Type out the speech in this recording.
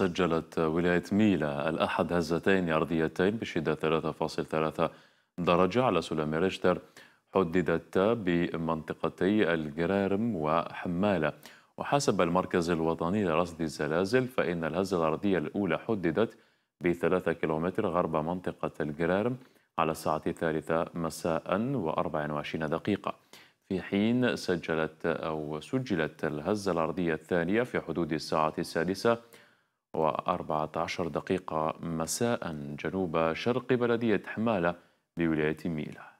سجلت ولاية ميلا الأحد هزتين أرضيتين بشدة 3.3 درجة على سلم ريشتر حددت بمنطقتي الجرارم وحمالة وحسب المركز الوطني لرصد الزلازل فإن الهزة الأرضية الأولى حددت بثلاثة كيلومتر غرب منطقة الجرارم على الساعة الثالثة مساء و24 دقيقة في حين سجلت أو سجلت الهزة الأرضية الثانية في حدود الساعة السادسة و14 دقيقة مساء جنوب شرق بلدية حمالة بولاية ميلا